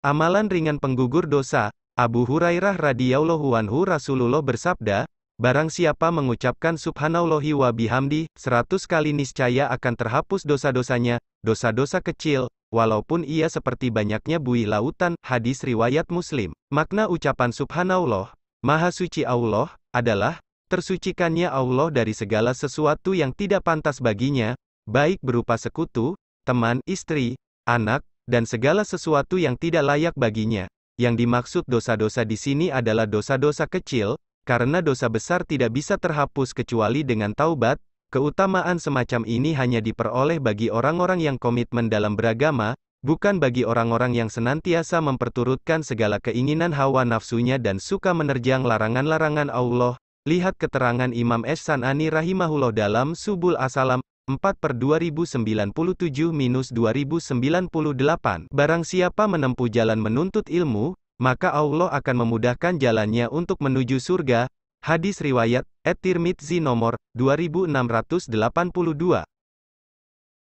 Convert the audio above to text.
Amalan ringan penggugur dosa, Abu Hurairah radhiyallahu anhu Rasulullah bersabda, Barang siapa mengucapkan subhanallahi wa bihamdi, seratus kali niscaya akan terhapus dosa-dosanya, dosa-dosa kecil, walaupun ia seperti banyaknya buih lautan, hadis riwayat muslim. Makna ucapan subhanallah, maha suci Allah, adalah, tersucikannya Allah dari segala sesuatu yang tidak pantas baginya, baik berupa sekutu, teman, istri, anak, dan segala sesuatu yang tidak layak baginya. Yang dimaksud dosa-dosa di sini adalah dosa-dosa kecil, karena dosa besar tidak bisa terhapus kecuali dengan taubat, keutamaan semacam ini hanya diperoleh bagi orang-orang yang komitmen dalam beragama, bukan bagi orang-orang yang senantiasa memperturutkan segala keinginan hawa nafsunya dan suka menerjang larangan-larangan Allah. Lihat keterangan Imam Ehsan Sanani rahimahullah dalam Subul Asalam, 4 per 2097 minus 2098. Barang siapa menempuh jalan menuntut ilmu, maka Allah akan memudahkan jalannya untuk menuju surga. Hadis Riwayat, At-Tirmidzi nomor 2682.